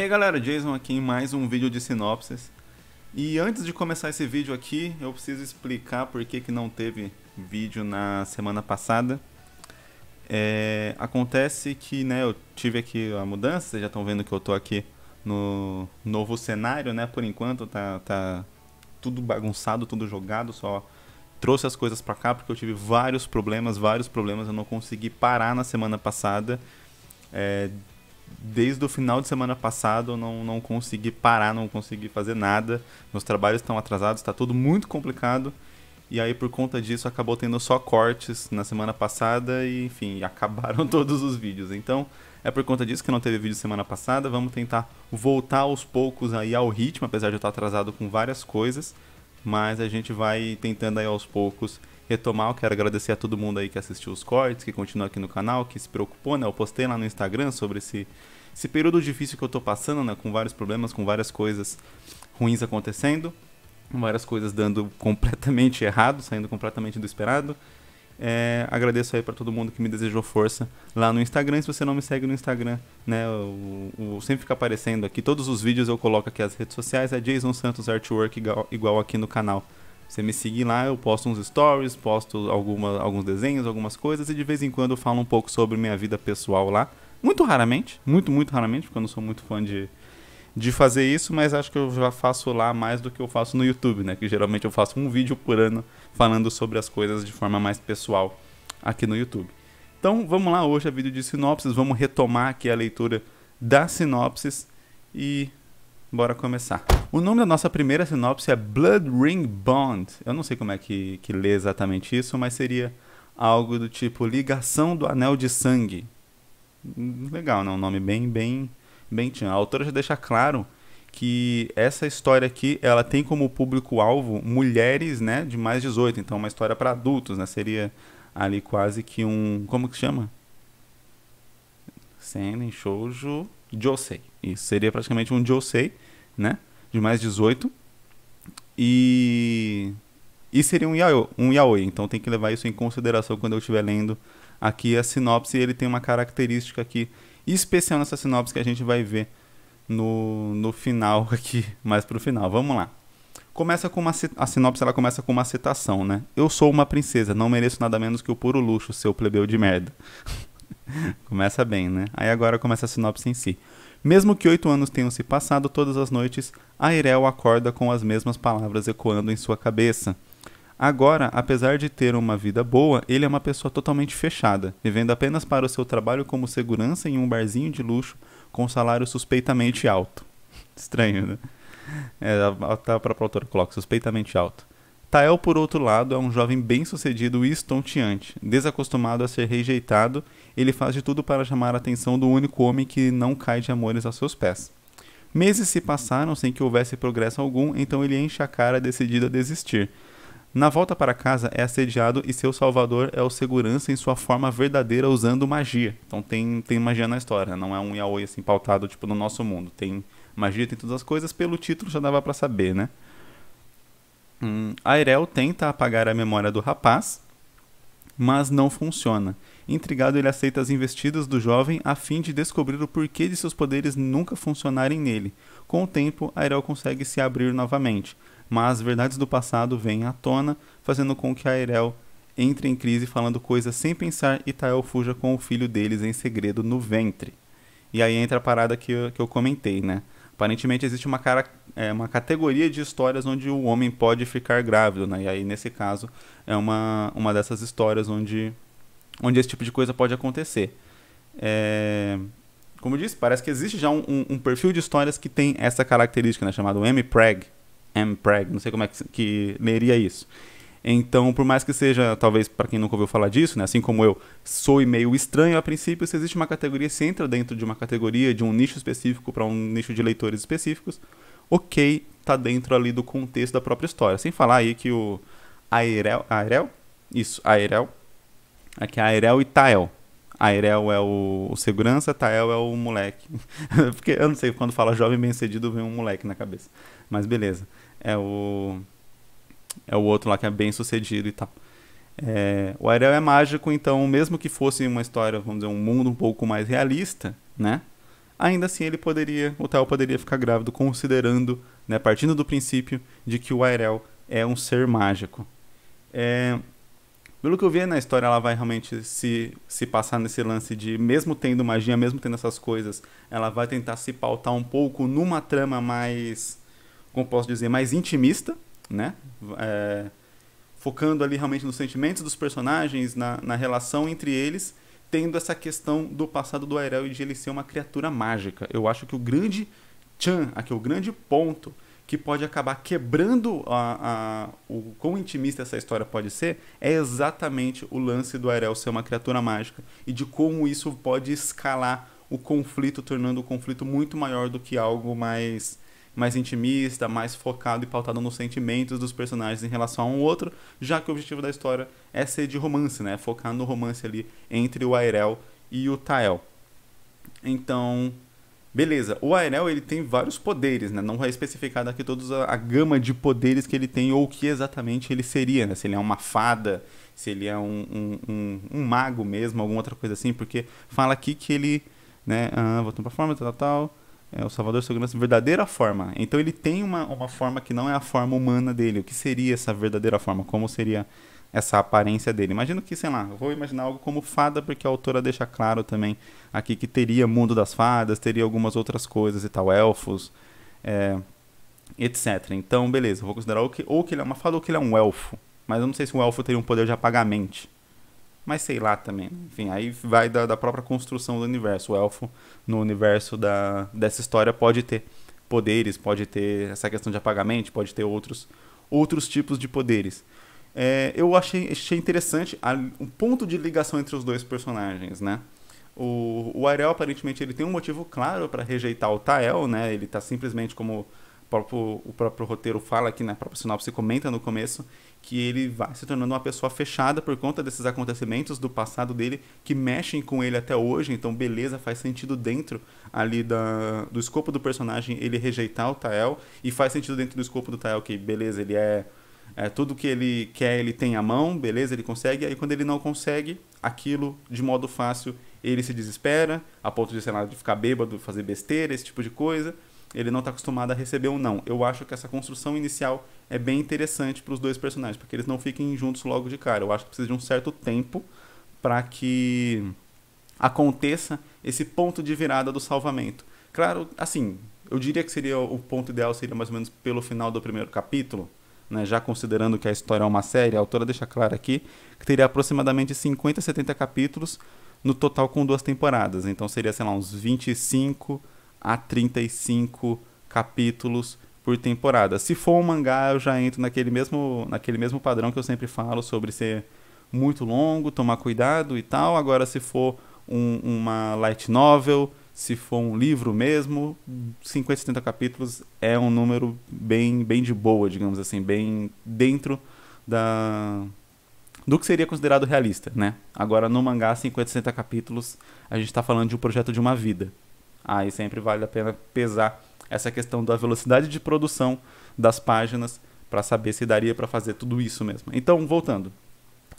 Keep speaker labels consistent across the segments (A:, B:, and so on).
A: Hey galera, Jason aqui em mais um vídeo de sinopses. E antes de começar esse vídeo aqui, eu preciso explicar por que, que não teve vídeo na semana passada. É, acontece que né, eu tive aqui a mudança, vocês já estão vendo que eu tô aqui no novo cenário, né? Por enquanto tá, tá tudo bagunçado, tudo jogado, só trouxe as coisas para cá porque eu tive vários problemas, vários problemas, eu não consegui parar na semana passada. É, desde o final de semana passado eu não, não consegui parar, não consegui fazer nada. Meus trabalhos estão atrasados, está tudo muito complicado. E aí, por conta disso, acabou tendo só cortes na semana passada e, enfim, acabaram todos os vídeos. Então, é por conta disso que não teve vídeo semana passada. Vamos tentar voltar aos poucos aí ao ritmo, apesar de eu estar atrasado com várias coisas. Mas a gente vai tentando aí aos poucos retomar, eu quero agradecer a todo mundo aí que assistiu os cortes, que continua aqui no canal, que se preocupou, né? Eu postei lá no Instagram sobre esse, esse período difícil que eu tô passando, né? Com vários problemas, com várias coisas ruins acontecendo, várias coisas dando completamente errado, saindo completamente do esperado. É, agradeço aí para todo mundo que me desejou força lá no Instagram. Se você não me segue no Instagram, né, o sempre fica aparecendo aqui. Todos os vídeos eu coloco aqui as redes sociais. É Jason Santos Artwork igual, igual aqui no canal. Você me seguir lá, eu posto uns stories, posto alguma, alguns desenhos, algumas coisas, e de vez em quando eu falo um pouco sobre minha vida pessoal lá. Muito raramente, muito, muito raramente, porque eu não sou muito fã de, de fazer isso, mas acho que eu já faço lá mais do que eu faço no YouTube, né? Que geralmente eu faço um vídeo por ano falando sobre as coisas de forma mais pessoal aqui no YouTube. Então vamos lá, hoje é vídeo de sinopses, vamos retomar aqui a leitura das sinopses e Bora começar. O nome da nossa primeira sinopse é Blood Ring Bond. Eu não sei como é que, que lê exatamente isso, mas seria algo do tipo Ligação do Anel de Sangue. Legal, né? Um nome bem, bem, bem tchan. A autora já deixa claro que essa história aqui, ela tem como público-alvo mulheres, né, de mais 18. Então, uma história para adultos, né? Seria ali quase que um... Como que chama? Senen Shoujo Josei. Isso seria praticamente um Josei, né? De mais 18. E. E seria um yaoi, um yaoi, então tem que levar isso em consideração quando eu estiver lendo aqui a sinopse. Ele tem uma característica aqui especial nessa sinopse que a gente vai ver no, no final aqui, mais pro final. Vamos lá. Começa com uma a sinopse ela começa com uma citação, né? Eu sou uma princesa, não mereço nada menos que o puro luxo, seu plebeu de merda. começa bem, né? Aí agora começa a sinopse em si. Mesmo que oito anos tenham se passado todas as noites, Airel acorda com as mesmas palavras ecoando em sua cabeça. Agora, apesar de ter uma vida boa, ele é uma pessoa totalmente fechada, vivendo apenas para o seu trabalho como segurança em um barzinho de luxo com um salário suspeitamente alto. Estranho, né? É, a, tá, a própria autora coloca suspeitamente alto. Tael, por outro lado, é um jovem bem-sucedido e estonteante. Desacostumado a ser rejeitado, ele faz de tudo para chamar a atenção do único homem que não cai de amores aos seus pés. Meses se passaram sem que houvesse progresso algum, então ele enche a cara decidido a desistir. Na volta para casa, é assediado e seu salvador é o segurança em sua forma verdadeira usando magia. Então tem, tem magia na história, né? não é um yaoi assim pautado tipo no nosso mundo. Tem magia, tem todas as coisas, pelo título já dava para saber, né? Hum, Airel tenta apagar a memória do rapaz, mas não funciona. Intrigado, ele aceita as investidas do jovem a fim de descobrir o porquê de seus poderes nunca funcionarem nele. Com o tempo, Airel consegue se abrir novamente, mas verdades do passado vêm à tona, fazendo com que Airel entre em crise falando coisas sem pensar e Tael fuja com o filho deles em segredo no ventre. E aí entra a parada que eu, que eu comentei, né? Aparentemente existe uma, cara, é, uma categoria de histórias onde o homem pode ficar grávido, né? E aí, nesse caso, é uma, uma dessas histórias onde, onde esse tipo de coisa pode acontecer. É, como eu disse, parece que existe já um, um, um, perfil de histórias que tem essa característica, né? Chamado M-Preg. M-Preg, não sei como é que, que leria isso. Então, por mais que seja, talvez para quem nunca ouviu falar disso, né, assim como eu sou meio estranho a princípio, se existe uma categoria, se entra dentro de uma categoria, de um nicho específico para um nicho de leitores específicos, ok, tá dentro ali do contexto da própria história. Sem falar aí que o Aerel. Airel? Isso, Aerel. Aqui é Aerel e Tael. Aerel é o, o segurança, Tael é o moleque. Porque eu não sei, quando fala jovem bem-cedido vem um moleque na cabeça. Mas beleza. É o é o outro lá que é bem sucedido e tal. É, o Ariel é mágico, então, mesmo que fosse uma história, vamos dizer, um mundo um pouco mais realista, né? Ainda assim, ele poderia, o Tal poderia ficar grávido, considerando, né, partindo do princípio de que o Ariel é um ser mágico. É, pelo que eu vi na né, história, ela vai realmente se, se passar nesse lance de, mesmo tendo magia, mesmo tendo essas coisas, ela vai tentar se pautar um pouco numa trama mais, como posso dizer, mais intimista, né? É, focando ali realmente nos sentimentos dos personagens, na, na relação entre eles, tendo essa questão do passado do Airel e de ele ser uma criatura mágica. Eu acho que o grande chan, aqui o grande ponto que pode acabar quebrando a, a, o quão intimista essa história pode ser é exatamente o lance do Airel ser uma criatura mágica e de como isso pode escalar o conflito, tornando o conflito muito maior do que algo mais mais intimista, mais focado e pautado nos sentimentos dos personagens em relação a um outro, já que o objetivo da história é ser de romance, né? É focar no romance ali entre o Airel e o Tael. Então, beleza. O Airel ele tem vários poderes, né? Não vai especificar aqui toda a, a gama de poderes que ele tem ou o que exatamente ele seria, né? Se ele é uma fada, se ele é um, um, um, um mago mesmo, alguma outra coisa assim, porque fala aqui que ele, né? Ah, voltando pra forma, tal, tal. tal é o Salvador Segurança é verdadeira forma. Então ele tem uma, uma forma que não é a forma humana dele. O que seria essa verdadeira forma? Como seria essa aparência dele? Imagino que, sei lá, eu vou imaginar algo como fada, porque a autora deixa claro também aqui que teria mundo das fadas, teria algumas outras coisas e tal, elfos, é, etc. Então, beleza, eu vou considerar ou que, ou que ele é uma fada ou que ele é um elfo. Mas eu não sei se um elfo teria um poder de apagamento mas sei lá também. Enfim, aí vai da, da própria construção do universo. O elfo, no universo da, dessa história, pode ter poderes, pode ter essa questão de apagamento, pode ter outros, outros tipos de poderes. É, eu achei, achei interessante a, o ponto de ligação entre os dois personagens, né? O, o Ariel, aparentemente, ele tem um motivo claro para rejeitar o Tael, né? Ele está simplesmente como o próprio, o próprio roteiro fala aqui, né? A própria sinopse comenta no começo que ele vai se tornando uma pessoa fechada por conta desses acontecimentos do passado dele que mexem com ele até hoje. Então, beleza, faz sentido dentro ali da, do escopo do personagem ele rejeitar o Tael e faz sentido dentro do escopo do Tael que, beleza, ele é, é tudo que ele quer, ele tem a mão, beleza, ele consegue. Aí, quando ele não consegue aquilo de modo fácil, ele se desespera a ponto de, sei lá, de ficar bêbado, fazer besteira, esse tipo de coisa ele não está acostumado a receber um não. Eu acho que essa construção inicial é bem interessante para os dois personagens, porque eles não fiquem juntos logo de cara. Eu acho que precisa de um certo tempo para que aconteça esse ponto de virada do salvamento. Claro, assim, eu diria que seria o ponto ideal seria mais ou menos pelo final do primeiro capítulo, né? já considerando que a história é uma série, a autora deixa claro aqui que teria aproximadamente 50 a 70 capítulos, no total com duas temporadas. Então seria, sei lá, uns 25 a 35 capítulos por temporada. Se for um mangá, eu já entro naquele mesmo, naquele mesmo padrão que eu sempre falo sobre ser muito longo, tomar cuidado e tal. Agora, se for um, uma light novel, se for um livro mesmo, 50, 70 capítulos é um número bem, bem de boa, digamos assim, bem dentro da do que seria considerado realista, né? Agora, no mangá, 50, 60 capítulos, a gente está falando de um projeto de uma vida. Aí sempre vale a pena pesar essa questão da velocidade de produção das páginas para saber se daria para fazer tudo isso mesmo. Então, voltando.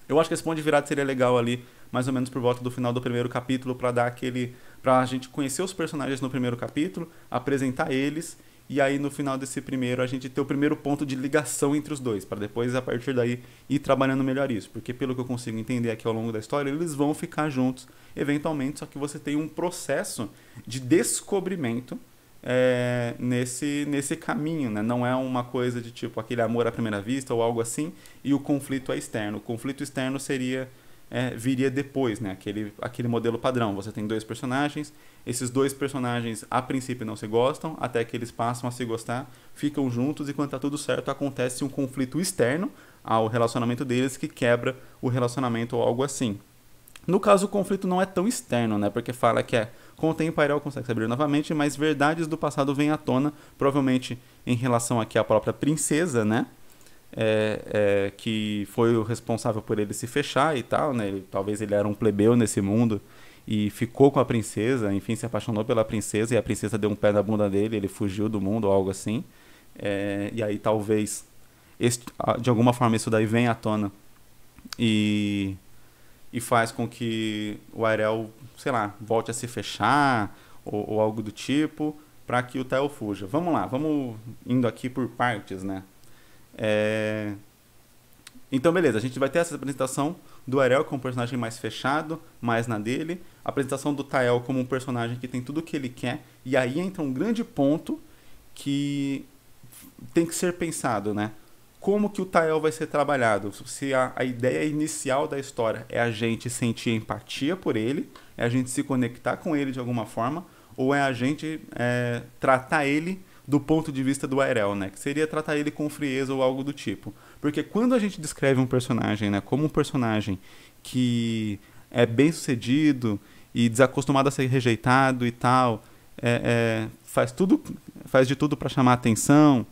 A: Eu acho que esse ponto de virada seria legal ali, mais ou menos por volta do final do primeiro capítulo, para dar aquele. para a gente conhecer os personagens no primeiro capítulo, apresentar eles e aí no final desse primeiro a gente ter o primeiro ponto de ligação entre os dois, para depois a partir daí ir trabalhando melhor isso, porque pelo que eu consigo entender aqui ao longo da história, eles vão ficar juntos eventualmente, só que você tem um processo de descobrimento é, nesse, nesse caminho, né? Não é uma coisa de tipo aquele amor à primeira vista ou algo assim, e o conflito é externo. O conflito externo seria é, viria depois, né? Aquele, aquele modelo padrão. Você tem dois personagens esses dois personagens, a princípio, não se gostam, até que eles passam a se gostar, ficam juntos e quando tá tudo certo, acontece um conflito externo ao relacionamento deles que quebra o relacionamento ou algo assim. No caso, o conflito não é tão externo, né? Porque fala que é com o tempo a Ariel consegue se abrir novamente, mas verdades do passado vêm à tona, provavelmente em relação aqui à própria princesa, né? É, é, que foi o responsável por ele se fechar e tal, né? Ele, talvez ele era um plebeu nesse mundo e ficou com a princesa, enfim, se apaixonou pela princesa e a princesa deu um pé na bunda dele, ele fugiu do mundo ou algo assim. É, e aí talvez, esse, de alguma forma, isso daí vem à tona e, e faz com que o Airel, sei lá, volte a se fechar ou, ou algo do tipo para que o Theo fuja. Vamos lá, vamos indo aqui por partes, né? É... Então, beleza, a gente vai ter essa apresentação do Ariel como é um personagem mais fechado, mais na dele, a apresentação do Tael como um personagem que tem tudo o que ele quer, e aí entra um grande ponto que tem que ser pensado, né? Como que o Tael vai ser trabalhado? Se a, a ideia inicial da história é a gente sentir empatia por ele, é a gente se conectar com ele de alguma forma, ou é a gente é, tratar ele do ponto de vista do Aerel, né? Que seria tratar ele com frieza ou algo do tipo. Porque quando a gente descreve um personagem, né, como um personagem que é bem sucedido e desacostumado a ser rejeitado e tal, é, é, faz tudo, faz de tudo para chamar atenção,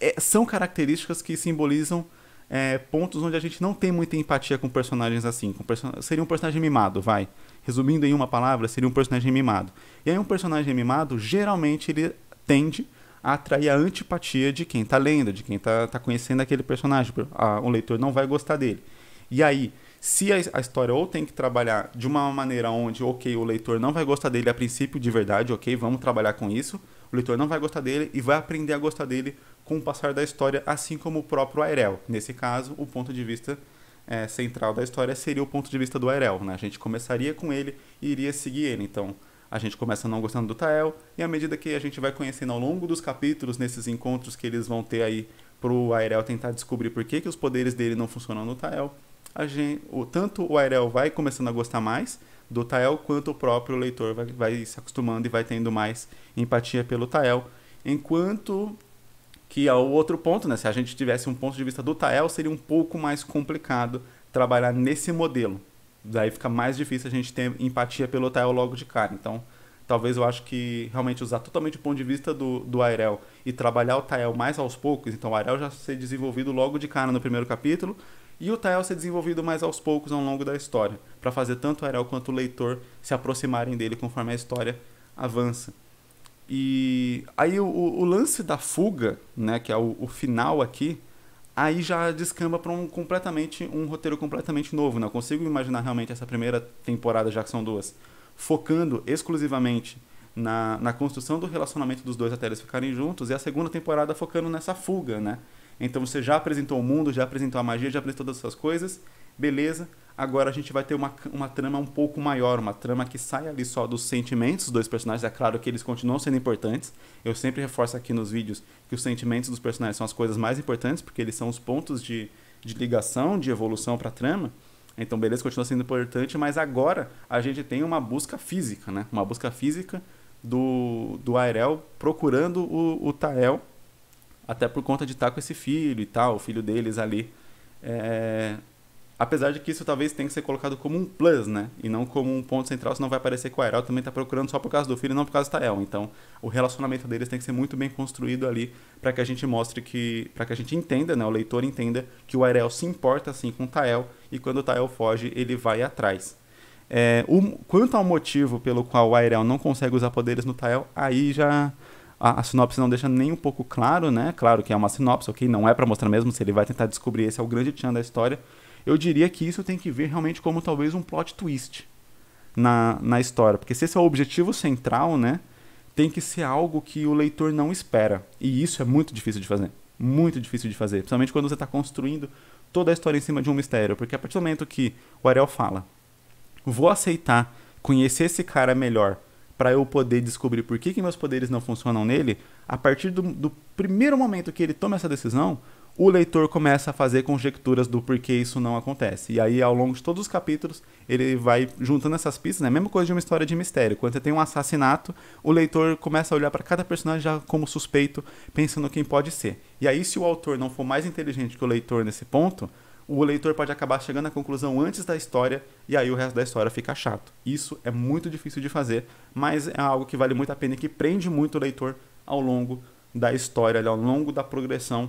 A: é, são características que simbolizam é, pontos onde a gente não tem muita empatia com personagens assim. Com person seria um personagem mimado, vai. Resumindo em uma palavra, seria um personagem mimado. E aí um personagem mimado geralmente ele tende atrair a antipatia de quem está lendo, de quem está tá conhecendo aquele personagem. o ah, leitor não vai gostar dele. E aí, se a, a, história ou tem que trabalhar de uma maneira onde, ok, o leitor não vai gostar dele a princípio de verdade, ok, vamos trabalhar com isso, o leitor não vai gostar dele e vai aprender a gostar dele com o passar da história, assim como o próprio Airel. Nesse caso, o ponto de vista é, central da história seria o ponto de vista do Airel. Né? A gente começaria com ele e iria seguir ele. Então, a gente começa não gostando do Tael, e à medida que a gente vai conhecendo ao longo dos capítulos, nesses encontros que eles vão ter aí pro Airel tentar descobrir por que, que os poderes dele não funcionam no Tael, a gente, o, tanto o Airel vai começando a gostar mais do Tael, quanto o próprio leitor vai, vai se acostumando e vai tendo mais empatia pelo Tael, enquanto que ao outro ponto, né, se a gente tivesse um ponto de vista do Tael, seria um pouco mais complicado trabalhar nesse modelo daí fica mais difícil a gente ter empatia pelo Tael logo de cara. Então, talvez eu acho que realmente usar totalmente o ponto de vista do, do Airel e trabalhar o Tael mais aos poucos, então o Airel já ser desenvolvido logo de cara no primeiro capítulo e o Tael ser desenvolvido mais aos poucos ao longo da história, para fazer tanto o Airel quanto o leitor se aproximarem dele conforme a história avança. E aí o, o lance da fuga, né, que é o, o final aqui, aí já descamba para um completamente um roteiro completamente novo. Não né? consigo imaginar realmente essa primeira temporada, já que são duas, focando exclusivamente na, na construção do relacionamento dos dois até eles ficarem juntos, e a segunda temporada focando nessa fuga, né? Então você já apresentou o mundo, já apresentou a magia, já apresentou todas essas coisas, beleza. Agora a gente vai ter uma, uma trama um pouco maior, uma trama que sai ali só dos sentimentos dos dois personagens. É claro que eles continuam sendo importantes. Eu sempre reforço aqui nos vídeos que os sentimentos dos personagens são as coisas mais importantes, porque eles são os pontos de, de ligação, de evolução para a trama. Então, beleza, continua sendo importante, mas agora a gente tem uma busca física, né? Uma busca física do, do Airel procurando o, o Tael, até por conta de estar tá com esse filho e tal, o filho deles ali. É, Apesar de que isso talvez tenha que ser colocado como um plus, né? E não como um ponto central, senão vai parecer que o Aerol também está procurando só por causa do filho e não por causa do Tael. Então, o relacionamento deles tem que ser muito bem construído ali para que a gente mostre que. para que a gente entenda, né? O leitor entenda que o Aerel se importa assim com o Tael e quando o Tael foge, ele vai atrás. É, o, quanto ao motivo pelo qual o Aerel não consegue usar poderes no Tael, aí já a, a, sinopse não deixa nem um pouco claro, né? Claro que é uma sinopse, ok? Não é para mostrar mesmo se ele vai tentar descobrir, esse é o grande tchan da história eu diria que isso tem que ver realmente como talvez um plot twist na, na história. Porque se esse é o objetivo central, né? Tem que ser algo que o leitor não espera. E isso é muito difícil de fazer. Muito difícil de fazer. Principalmente quando você está construindo toda a história em cima de um mistério. Porque a partir do momento que o Ariel fala, vou aceitar conhecer esse cara melhor para eu poder descobrir por que, que meus poderes não funcionam nele, a partir do, do primeiro momento que ele toma essa decisão, o leitor começa a fazer conjecturas do porquê isso não acontece. E aí, ao longo de todos os capítulos, ele vai juntando essas pistas, né? Mesma coisa de uma história de mistério. Quando você tem um assassinato, o leitor começa a olhar para cada personagem já como suspeito, pensando quem pode ser. E aí, se o autor não for mais inteligente que o leitor nesse ponto, o leitor pode acabar chegando à conclusão antes da história e aí o resto da história fica chato. Isso é muito difícil de fazer, mas é algo que vale muito a pena e que prende muito o leitor ao longo da história, ao longo da progressão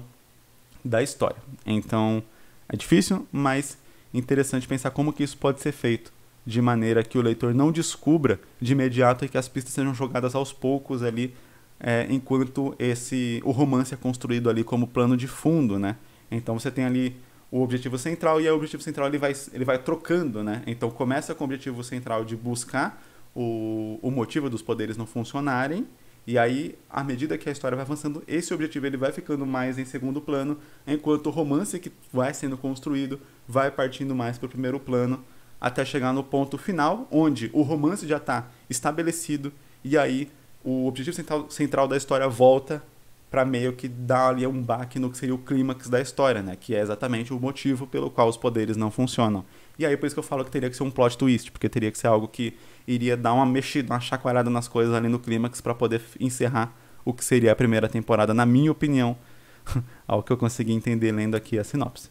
A: da história. Então, é difícil, mas interessante pensar como que isso pode ser feito de maneira que o leitor não descubra de imediato e que as pistas sejam jogadas aos poucos ali, é, enquanto esse o romance é construído ali como plano de fundo, né? Então você tem ali o objetivo central e aí o objetivo central ele vai, ele vai trocando, né? Então começa com o objetivo central de buscar o, o motivo dos poderes não funcionarem e aí, à medida que a história vai avançando, esse objetivo ele vai ficando mais em segundo plano, enquanto o romance que vai sendo construído vai partindo mais para o primeiro plano, até chegar no ponto final, onde o romance já está estabelecido, e aí o objetivo central, central da história volta para meio que dar ali um baque no que seria o clímax da história, né? Que é exatamente o motivo pelo qual os poderes não funcionam. E aí por isso que eu falo que teria que ser um plot twist, porque teria que ser algo que iria dar uma mexida, uma chacoalhada nas coisas ali no clímax para poder encerrar o que seria a primeira temporada, na minha opinião, ao que eu consegui entender lendo aqui a sinopse.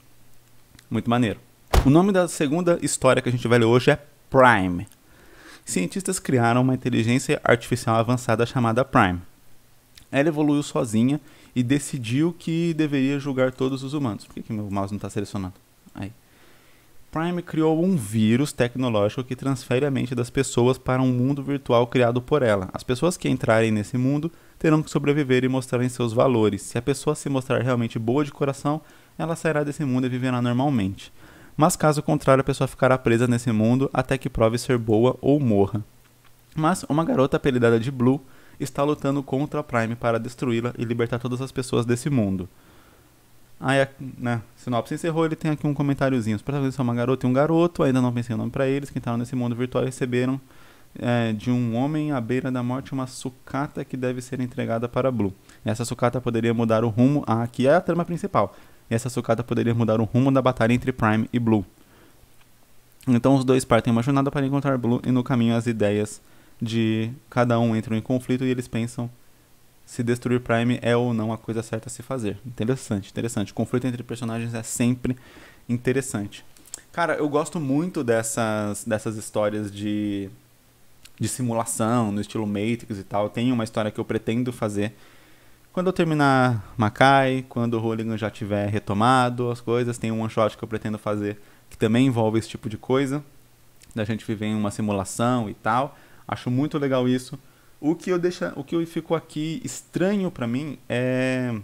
A: Muito maneiro. O nome da segunda história que a gente vai ler hoje é Prime. Cientistas criaram uma inteligência artificial avançada chamada Prime. Ela evoluiu sozinha e decidiu que deveria julgar todos os humanos. Por que, que meu mouse não está selecionando? Prime criou um vírus tecnológico que transfere a mente das pessoas para um mundo virtual criado por ela. As pessoas que entrarem nesse mundo terão que sobreviver e mostrarem seus valores. Se a pessoa se mostrar realmente boa de coração, ela sairá desse mundo e viverá normalmente. Mas caso contrário, a pessoa ficará presa nesse mundo até que prove ser boa ou morra. Mas uma garota apelidada de Blue está lutando contra a Prime para destruí-la e libertar todas as pessoas desse mundo. Aí, né, sinopse encerrou, ele tem aqui um comentáriozinho. Os protagonistas são uma garota e um garoto, ainda não pensei o nome pra eles, que entraram nesse mundo virtual e receberam é, de um homem à beira da morte uma sucata que deve ser entregada para Blue. Essa sucata poderia mudar o rumo, a, ah, aqui é a trama principal, essa sucata poderia mudar o rumo da batalha entre Prime e Blue. Então os dois partem uma jornada para encontrar Blue e no caminho as ideias de cada um entram em conflito e eles pensam se destruir Prime é ou não a coisa certa a se fazer. Interessante, interessante. O conflito entre personagens é sempre interessante. Cara, eu gosto muito dessas, dessas histórias de, de simulação, no estilo Matrix e tal. Tem uma história que eu pretendo fazer quando eu terminar Makai, quando o Hooligan já tiver retomado as coisas. Tem um one shot que eu pretendo fazer que também envolve esse tipo de coisa, da gente viver em uma simulação e tal. Acho muito legal isso o que eu deixa, o que ficou aqui estranho para mim é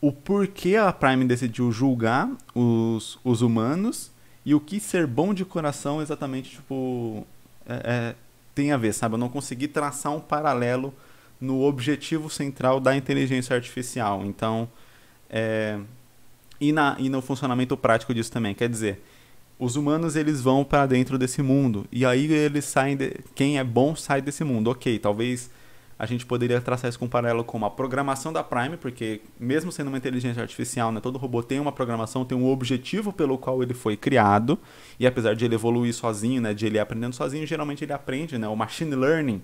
A: o porquê a Prime decidiu julgar os, os humanos e o que ser bom de coração exatamente tipo é, é, tem a ver, sabe? Eu não consegui traçar um paralelo no objetivo central da inteligência artificial. Então, é, e, na, e no funcionamento prático disso também. Quer dizer, os humanos eles vão para dentro desse mundo e aí eles saem de... quem é bom sai desse mundo ok talvez a gente poderia traçar isso com um paralelo com a programação da Prime porque mesmo sendo uma inteligência artificial né todo robô tem uma programação tem um objetivo pelo qual ele foi criado e apesar de ele evoluir sozinho né de ele aprendendo sozinho geralmente ele aprende né o machine learning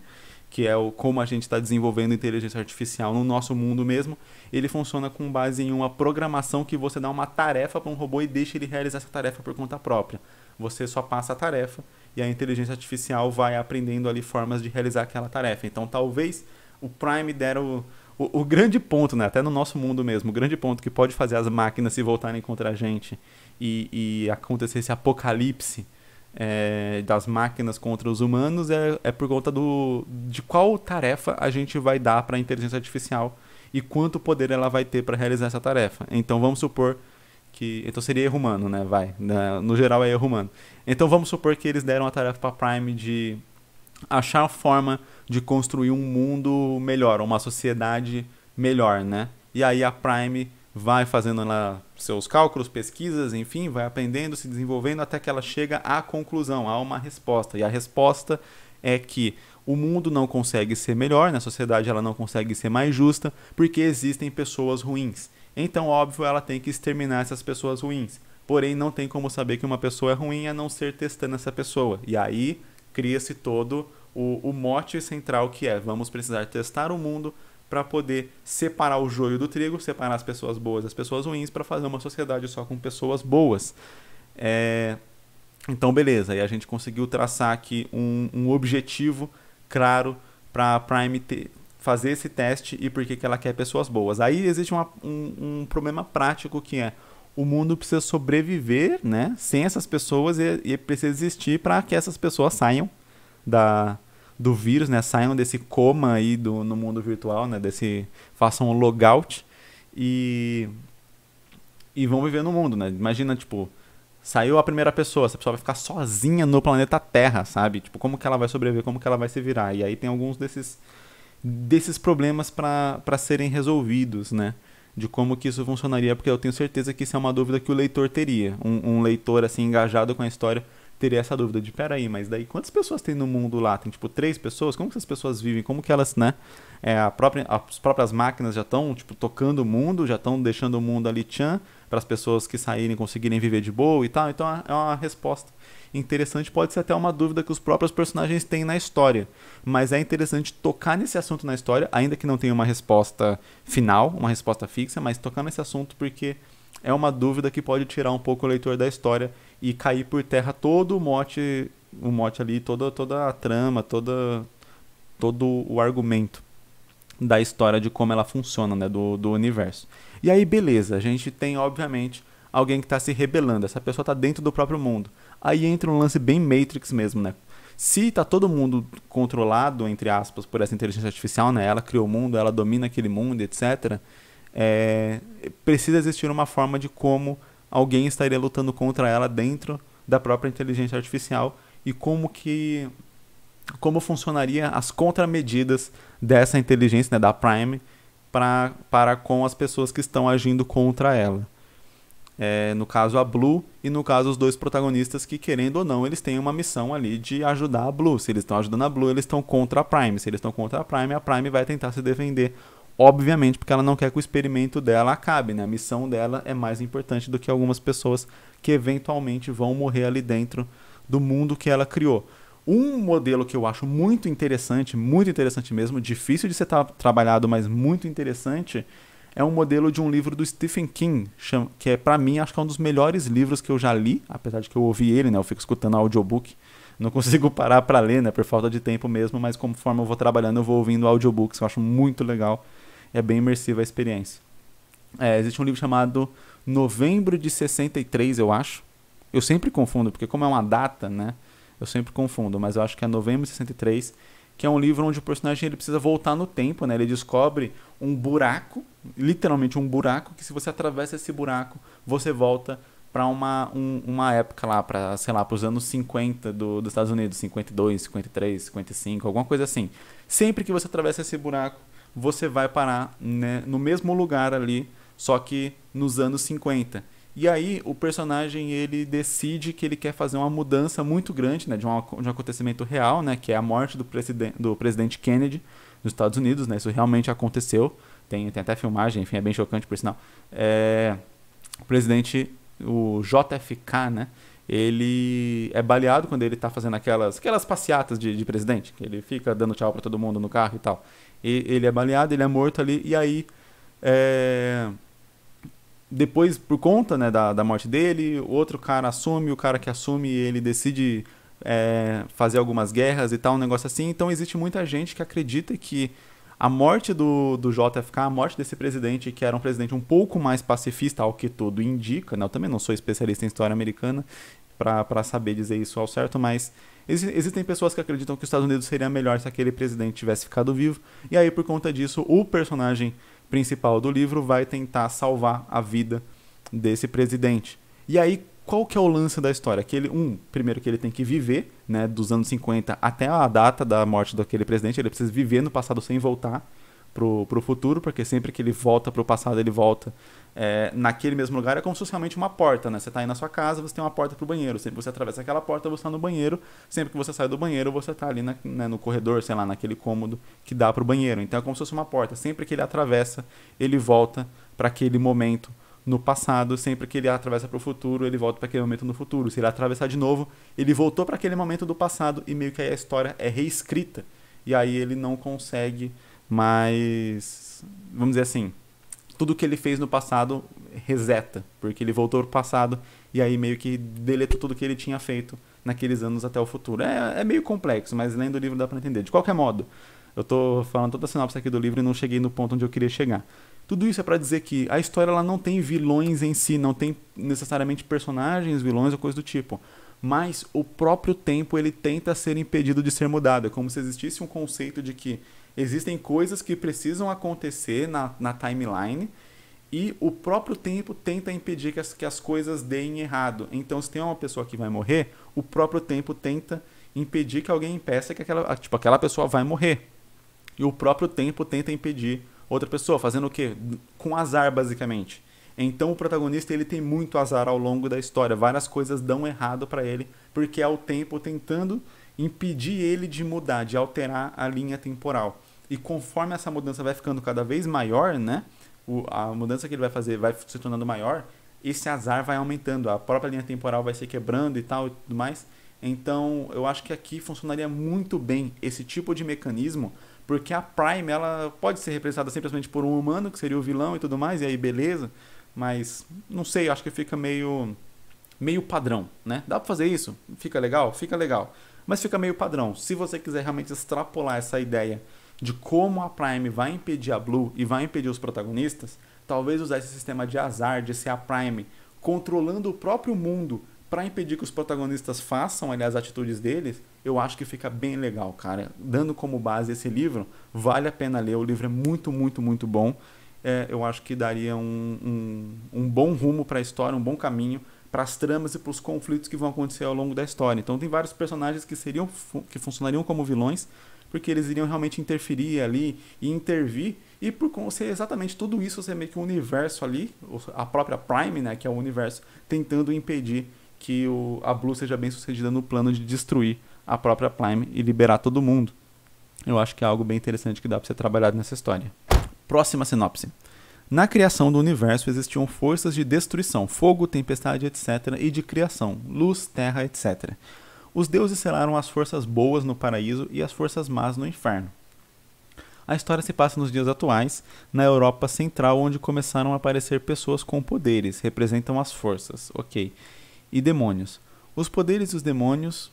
A: que é o, como a gente está desenvolvendo inteligência artificial no nosso mundo mesmo, ele funciona com base em uma programação que você dá uma tarefa para um robô e deixa ele realizar essa tarefa por conta própria. Você só passa a tarefa e a inteligência artificial vai aprendendo ali formas de realizar aquela tarefa. Então talvez o Prime dera o, o, o grande ponto, né? até no nosso mundo mesmo, o grande ponto que pode fazer as máquinas se voltarem contra a gente e, e acontecer esse apocalipse é, das máquinas contra os humanos é, é por conta do, de qual tarefa a gente vai dar para a inteligência artificial e quanto poder ela vai ter para realizar essa tarefa. Então vamos supor que. Então seria erro humano, né? Vai. Né? no geral é erro humano. Então vamos supor que eles deram a tarefa para Prime de achar a forma de construir um mundo melhor, uma sociedade melhor, né? E aí a Prime vai fazendo lá seus cálculos, pesquisas, enfim, vai aprendendo, se desenvolvendo até que ela chega à conclusão, a uma resposta. E a resposta é que o mundo não consegue ser melhor, na sociedade ela não consegue ser mais justa, porque existem pessoas ruins. Então, óbvio, ela tem que exterminar essas pessoas ruins. Porém, não tem como saber que uma pessoa é ruim a não ser testando essa pessoa. E aí cria-se todo o, o mote central que é: vamos precisar testar o mundo para poder separar o joio do trigo, separar as pessoas boas das pessoas ruins, para fazer uma sociedade só com pessoas boas. É... Então, beleza, aí a gente conseguiu traçar aqui um, um objetivo claro para a Prime ter, fazer esse teste e por que, que ela quer pessoas boas. Aí existe uma, um, um problema prático que é o mundo precisa sobreviver né, sem essas pessoas e, e precisa existir para que essas pessoas saiam da, do vírus, né? Saiam desse coma aí do, no mundo virtual, né? Desse, façam um logout e e vão viver no mundo, né? Imagina, tipo, saiu a primeira pessoa, essa pessoa vai ficar sozinha no planeta Terra, sabe? Tipo, como que ela vai sobreviver, como que ela vai se virar? E aí tem alguns desses desses problemas para serem resolvidos, né? De como que isso funcionaria, porque eu tenho certeza que isso é uma dúvida que o leitor teria. Um, um leitor, assim, engajado com a história teria essa dúvida de, peraí, mas daí quantas pessoas tem no mundo lá? Tem tipo três pessoas? Como que essas pessoas vivem? Como que elas, né? É, a própria, as próprias máquinas já estão, tipo, tocando o mundo, já estão deixando o mundo ali tchan, para as pessoas que saírem conseguirem viver de boa e tal. Então é, é uma resposta interessante, pode ser até uma dúvida que os próprios personagens têm na história. Mas é interessante tocar nesse assunto na história, ainda que não tenha uma resposta final, uma resposta fixa, mas tocar nesse assunto porque é uma dúvida que pode tirar um pouco o leitor da história e cair por terra todo o mote, o mote ali, toda, toda a trama, toda, todo o argumento da história de como ela funciona, né, do, do universo. E aí, beleza, a gente tem, obviamente, alguém que está se rebelando, essa pessoa está dentro do próprio mundo. Aí entra um lance bem Matrix mesmo, né? Se tá todo mundo controlado, entre aspas, por essa inteligência artificial, né? Ela criou o mundo, ela domina aquele mundo, etc é, precisa existir uma forma de como alguém estaria lutando contra ela dentro da própria inteligência artificial e como que como funcionaria as contramedidas dessa inteligência né, da Prime pra, para com as pessoas que estão agindo contra ela. É, no caso a Blue e no caso os dois protagonistas que querendo ou não eles têm uma missão ali de ajudar a Blue. Se eles estão ajudando a Blue eles estão contra a Prime. Se eles estão contra a Prime a Prime vai tentar se defender Obviamente, porque ela não quer que o experimento dela acabe, né? A missão dela é mais importante do que algumas pessoas que eventualmente vão morrer ali dentro do mundo que ela criou. Um modelo que eu acho muito interessante, muito interessante mesmo, difícil de ser tra trabalhado, mas muito interessante, é um modelo de um livro do Stephen King, que é para mim acho que é um dos melhores livros que eu já li, apesar de que eu ouvi ele, né? Eu fico escutando audiobook, não consigo parar para ler, né, por falta de tempo mesmo, mas conforme eu vou trabalhando, eu vou ouvindo audiobooks, eu acho muito legal é bem imersiva a experiência. É, existe um livro chamado Novembro de 63, eu acho. Eu sempre confundo, porque como é uma data, né? Eu sempre confundo, mas eu acho que é Novembro de 63, que é um livro onde o personagem ele precisa voltar no tempo, né? Ele descobre um buraco, literalmente um buraco, que se você atravessa esse buraco, você volta para uma, um, uma época lá, para, sei lá, para os anos 50 do, dos Estados Unidos, 52, 53, 55, alguma coisa assim. Sempre que você atravessa esse buraco, você vai parar né, no mesmo lugar ali, só que nos anos 50. E aí o personagem ele decide que ele quer fazer uma mudança muito grande, né, de um, de um acontecimento real, né, que é a morte do, presiden do presidente Kennedy nos Estados Unidos, né, isso realmente aconteceu, tem, tem até filmagem, enfim, é bem chocante por sinal. É, o presidente, o JFK, né, ele é baleado quando ele está fazendo aquelas, aquelas passeatas de, de presidente, que ele fica dando tchau para todo mundo no carro e tal ele é baleado, ele é morto ali, e aí. É, depois, por conta né, da, da morte dele, outro cara assume, o cara que assume, ele decide é, fazer algumas guerras e tal, um negócio assim. Então existe muita gente que acredita que a morte do, do JFK, a morte desse presidente, que era um presidente um pouco mais pacifista, ao que tudo indica, né? eu também não sou especialista em história americana para saber dizer isso ao certo, mas Existem pessoas que acreditam que os Estados Unidos seria melhor se aquele presidente tivesse ficado vivo, e aí por conta disso o personagem principal do livro vai tentar salvar a vida desse presidente. E aí qual que é o lance da história? Que ele, um, primeiro que ele tem que viver, né, dos anos 50 até a data da morte daquele presidente, ele precisa viver no passado sem voltar pro, pro futuro, porque sempre que ele volta pro passado, ele volta é, naquele mesmo lugar é como se fosse realmente uma porta, né? Você está aí na sua casa, você tem uma porta para o banheiro. Sempre que você atravessa aquela porta, você está no banheiro. Sempre que você sai do banheiro, você está ali na, né, no corredor, sei lá, naquele cômodo que dá para o banheiro. Então é como se fosse uma porta. Sempre que ele atravessa, ele volta para aquele momento no passado. Sempre que ele atravessa para o futuro, ele volta para aquele momento no futuro. Se ele atravessar de novo, ele voltou para aquele momento do passado e meio que aí a história é reescrita. E aí ele não consegue mais, vamos dizer assim, tudo que ele fez no passado reseta, porque ele voltou pro passado e aí meio que deleta tudo que ele tinha feito naqueles anos até o futuro. É, é meio complexo, mas lendo o livro dá para entender. De qualquer modo, eu tô falando toda a sinopse aqui do livro e não cheguei no ponto onde eu queria chegar. Tudo isso é para dizer que a história ela não tem vilões em si, não tem necessariamente personagens, vilões ou coisa do tipo. Mas o próprio tempo ele tenta ser impedido de ser mudado. É como se existisse um conceito de que Existem coisas que precisam acontecer na, na timeline e o próprio tempo tenta impedir que as, que as coisas deem errado. Então, se tem uma pessoa que vai morrer, o próprio tempo tenta impedir que alguém impeça que aquela, tipo, aquela pessoa vai morrer. E o próprio tempo tenta impedir outra pessoa, fazendo o quê? Com azar, basicamente. Então, o protagonista ele tem muito azar ao longo da história. Várias coisas dão errado para ele, porque é o tempo tentando impedir ele de mudar, de alterar a linha temporal. E conforme essa mudança vai ficando cada vez maior, né? O, a mudança que ele vai fazer vai se tornando maior, esse azar vai aumentando, a própria linha temporal vai se quebrando e tal e tudo mais. Então, eu acho que aqui funcionaria muito bem esse tipo de mecanismo, porque a Prime ela pode ser representada simplesmente por um humano, que seria o vilão e tudo mais, e aí beleza, mas não sei, acho que fica meio meio padrão, né? Dá para fazer isso? Fica legal? Fica legal. Mas fica meio padrão. Se você quiser realmente extrapolar essa ideia de como a Prime vai impedir a Blue e vai impedir os protagonistas, talvez usar esse sistema de azar de ser a Prime controlando o próprio mundo para impedir que os protagonistas façam ali, as atitudes deles, eu acho que fica bem legal, cara. Dando como base esse livro, vale a pena ler. O livro é muito, muito, muito bom. É, eu acho que daria um, um, um bom rumo para a história, um bom caminho para as tramas e para os conflitos que vão acontecer ao longo da história. Então tem vários personagens que seriam que funcionariam como vilões porque eles iriam realmente interferir ali e intervir. E por ser exatamente tudo isso, você meio que o universo ali, a própria Prime, né, que é o universo, tentando impedir que o, a Blue seja bem sucedida no plano de destruir a própria Prime e liberar todo mundo. Eu acho que é algo bem interessante que dá para ser trabalhado nessa história. Próxima sinopse. Na criação do universo existiam forças de destruição, fogo, tempestade, etc., e de criação, luz, terra, etc os deuses selaram as forças boas no paraíso e as forças más no inferno. A história se passa nos dias atuais, na Europa Central, onde começaram a aparecer pessoas com poderes, representam as forças, ok, e demônios. Os poderes e os demônios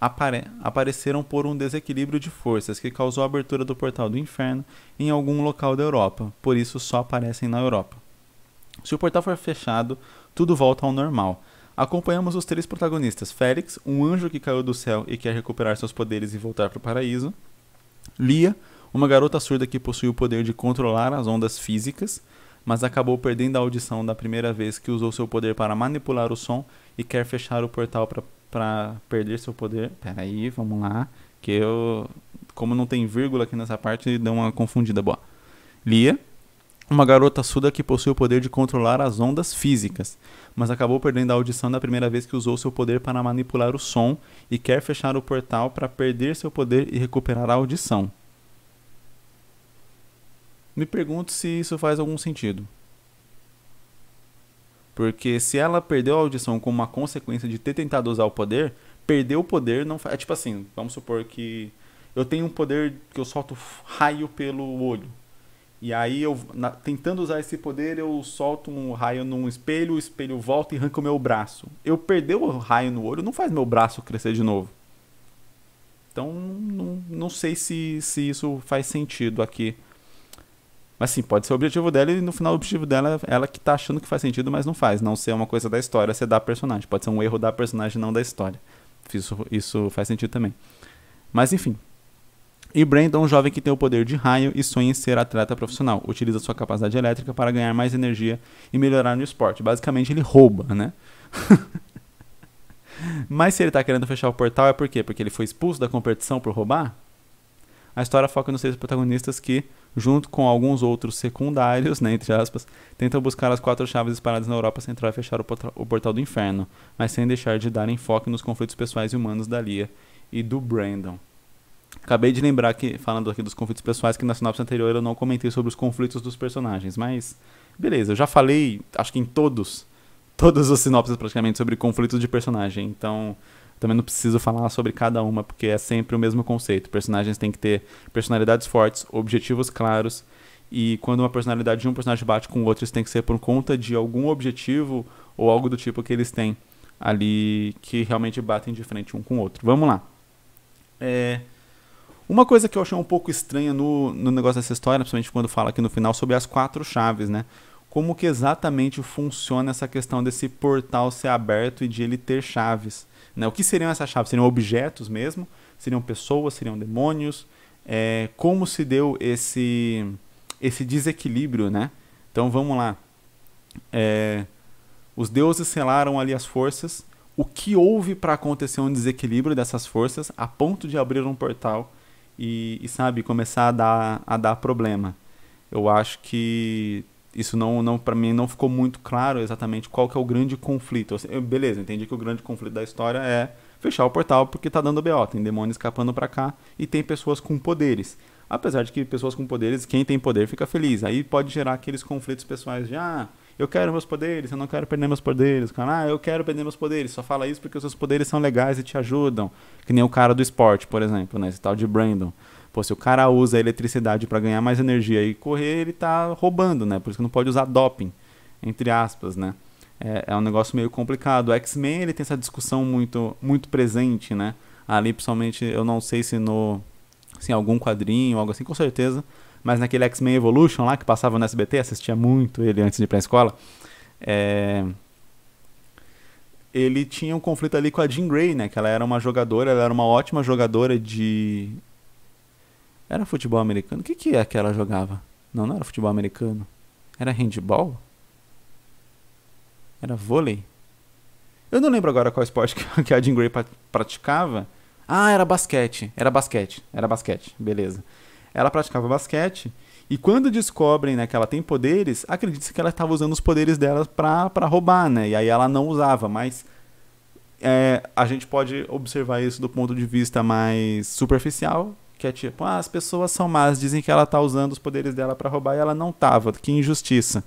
A: apare apareceram por um desequilíbrio de forças que causou a abertura do portal do inferno em algum local da Europa, por isso só aparecem na Europa. Se o portal for fechado, tudo volta ao normal. Acompanhamos os três protagonistas: Félix, um anjo que caiu do céu e quer recuperar seus poderes e voltar para o paraíso, Lia, uma garota surda que possui o poder de controlar as ondas físicas, mas acabou perdendo a audição da primeira vez que usou seu poder para manipular o som e quer fechar o portal para perder seu poder. Peraí, vamos lá, que eu. Como não tem vírgula aqui nessa parte, deu uma confundida boa. Lia, uma garota surda que possui o poder de controlar as ondas físicas, mas acabou perdendo a audição da primeira vez que usou seu poder para manipular o som e quer fechar o portal para perder seu poder e recuperar a audição. Me pergunto se isso faz algum sentido. Porque se ela perdeu a audição como uma consequência de ter tentado usar o poder, perder o poder não faz. É tipo assim, vamos supor que eu tenho um poder que eu solto raio pelo olho e aí eu, na, tentando usar esse poder, eu solto um raio num espelho, o espelho volta e arranca o meu braço. Eu perder o raio no olho não faz meu braço crescer de novo. Então não, não sei se, se isso faz sentido aqui. Mas sim, pode ser o objetivo dela e no final o objetivo dela é ela que tá achando que faz sentido, mas não faz. Não ser uma coisa da história, ser da personagem. Pode ser um erro da personagem, não da história. Isso, isso faz sentido também. Mas enfim, e Brandon é um jovem que tem o poder de raio e sonha em ser atleta profissional. Utiliza sua capacidade elétrica para ganhar mais energia e melhorar no esporte. Basicamente, ele rouba, né? Mas se ele está querendo fechar o portal é por quê? Porque ele foi expulso da competição por roubar? A história foca nos seis protagonistas que, junto com alguns outros secundários, né, entre aspas, tentam buscar as quatro chaves espalhadas na Europa Central e fechar o, o portal do inferno, mas sem deixar de dar enfoque nos conflitos pessoais e humanos da Lia e do Brandon. Acabei de lembrar que, falando aqui dos conflitos pessoais, que na sinopse anterior eu não comentei sobre os conflitos dos personagens, mas beleza, eu já falei, acho que em todos, todas as sinopses praticamente sobre conflitos de personagem, então também não preciso falar sobre cada uma, porque é sempre o mesmo conceito. Personagens têm que ter personalidades fortes, objetivos claros, e quando uma personalidade de um personagem bate com o outro, isso tem que ser por conta de algum objetivo ou algo do tipo que eles têm ali que realmente batem de frente um com o outro. Vamos lá. É, uma coisa que eu achei um pouco estranha no, no negócio dessa história, principalmente quando fala aqui no final sobre as quatro chaves, né? Como que exatamente funciona essa questão desse portal ser aberto e de ele ter chaves? Né? O que seriam essas chaves? Seriam objetos mesmo? Seriam pessoas? Seriam demônios? É, como se deu esse, esse desequilíbrio, né? Então vamos lá. É, os deuses selaram ali as forças. O que houve para acontecer um desequilíbrio dessas forças a ponto de abrir um portal e, e sabe, começar a dar, a dar problema. Eu acho que isso não, não para mim não ficou muito claro exatamente qual que é o grande conflito. Assim, eu, beleza, entendi que o grande conflito da história é fechar o portal porque tá dando BO, tem demônio escapando para cá e tem pessoas com poderes. Apesar de que pessoas com poderes, quem tem poder fica feliz. Aí pode gerar aqueles conflitos pessoais de ah, eu quero meus poderes, eu não quero perder meus poderes. O cara, ah, eu quero perder meus poderes. Só fala isso porque os seus poderes são legais e te ajudam. Que nem o cara do esporte, por exemplo, né? Esse tal de Brandon. Pô, se o cara usa a eletricidade para ganhar mais energia e correr, ele tá roubando, né? Por isso que não pode usar doping, entre aspas, né? É, é um negócio meio complicado. O X-Men, ele tem essa discussão muito, muito presente, né? Ali, principalmente, eu não sei se no... Assim, algum quadrinho, algo assim, com certeza mas naquele X-Men Evolution lá que passava no SBT, assistia muito ele antes de ir pra escola. É... Ele tinha um conflito ali com a Jean Grey, né? Que ela era uma jogadora, ela era uma ótima jogadora de. Era futebol americano? O que, que é que ela jogava? Não, não era futebol americano. Era handball? Era vôlei? Eu não lembro agora qual esporte que a Jean Grey praticava. Ah, era basquete. Era basquete. Era basquete. Beleza. Ela praticava basquete e quando descobrem né, que ela tem poderes, acredita-se que ela estava usando os poderes dela para roubar, né? E aí ela não usava, mas é, a gente pode observar isso do ponto de vista mais superficial, que é tipo, ah, as pessoas são más, dizem que ela tá usando os poderes dela para roubar e ela não tava, que injustiça.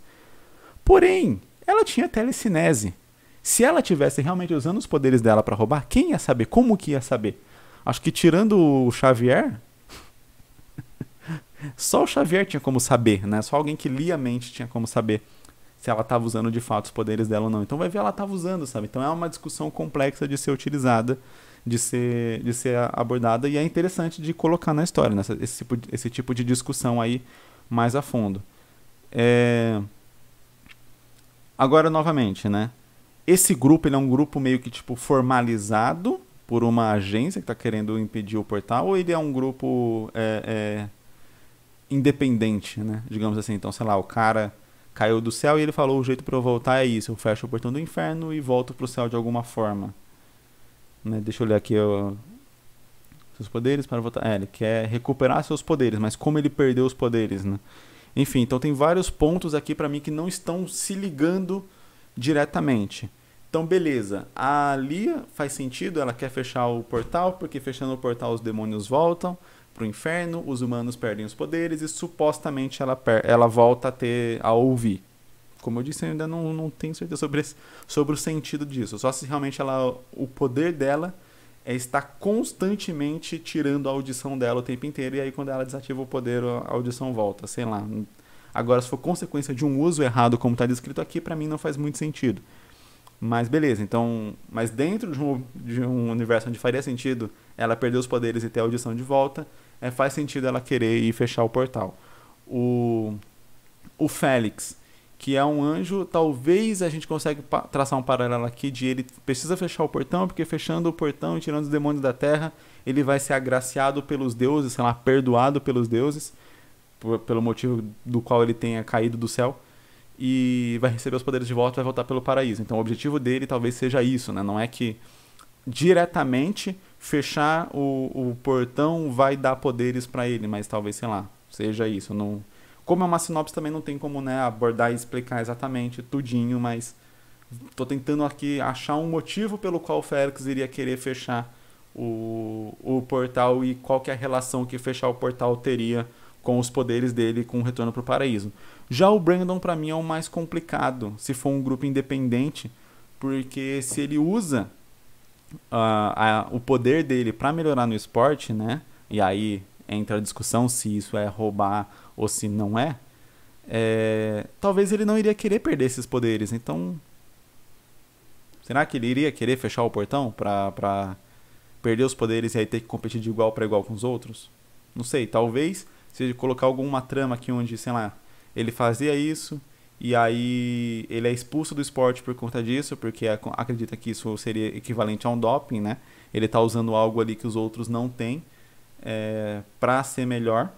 A: Porém, ela tinha telecinese. Se ela tivesse realmente usando os poderes dela para roubar, quem ia saber? Como que ia saber? Acho que tirando o Xavier, só o Xavier tinha como saber, né? Só alguém que lia a mente tinha como saber se ela estava usando de fato os poderes dela ou não. Então vai ver ela estava usando, sabe? Então é uma discussão complexa de ser utilizada, de ser, de ser abordada e é interessante de colocar na história, nessa esse, tipo de, esse tipo de discussão aí mais a fundo. É... Agora, novamente, né? Esse grupo ele é um grupo meio que tipo formalizado por uma agência que está querendo impedir o portal ou ele é um grupo é, é independente, né? Digamos assim. Então, sei lá, o cara caiu do céu e ele falou: o jeito para eu voltar é isso. Eu fecho o portão do inferno e volto pro céu de alguma forma. Né? Deixa eu ler aqui. Eu... Seus poderes para voltar. É, ele quer recuperar seus poderes, mas como ele perdeu os poderes, né? Enfim, então tem vários pontos aqui para mim que não estão se ligando diretamente. Então, beleza. A Lia faz sentido, ela quer fechar o portal, porque fechando o portal os demônios voltam para o inferno, os humanos perdem os poderes e supostamente ela, ela volta a ter a ouvir. Como eu disse, eu ainda não, não tenho certeza sobre, esse, sobre o sentido disso. Só se realmente ela, o poder dela é estar constantemente tirando a audição dela o tempo inteiro, e aí quando ela desativa o poder, a audição volta. Sei lá. Agora, se for consequência de um uso errado, como está descrito aqui, para mim não faz muito sentido. Mas beleza, então. Mas dentro de um, de um universo onde faria sentido ela perder os poderes e ter a audição de volta, é, faz sentido ela querer ir fechar o portal. O, o Félix, que é um anjo, talvez a gente consiga traçar um paralelo aqui de ele precisa fechar o portão, porque fechando o portão e tirando os demônios da terra, ele vai ser agraciado pelos deuses, sei lá, perdoado pelos deuses, por, pelo motivo do qual ele tenha caído do céu e vai receber os poderes de volta e vai voltar pelo paraíso. Então o objetivo dele talvez seja isso, né? Não é que diretamente fechar o, o portão vai dar poderes para ele, mas talvez, sei lá, seja isso. Não... Como é uma sinopse, também não tem como né, abordar e explicar exatamente tudinho, mas tô tentando aqui achar um motivo pelo qual o Félix iria querer fechar o, o portal e qual que é a relação que fechar o portal teria com os poderes dele com o retorno para o paraíso. Já o Brandon, para mim, é o mais complicado, se for um grupo independente, porque se ele usa a, o poder dele para melhorar no esporte, né? E aí entra a discussão se isso é roubar ou se não é, é. Talvez ele não iria querer perder esses poderes. Então, será que ele iria querer fechar o portão para pra perder os poderes e aí ter que competir de igual para igual com os outros? Não sei. Talvez se ele colocar alguma trama aqui onde, sei lá, ele fazia isso e aí ele é expulso do esporte por conta disso, porque acredita que isso seria equivalente a um doping, né? Ele tá usando algo ali que os outros não têm é, para ser melhor.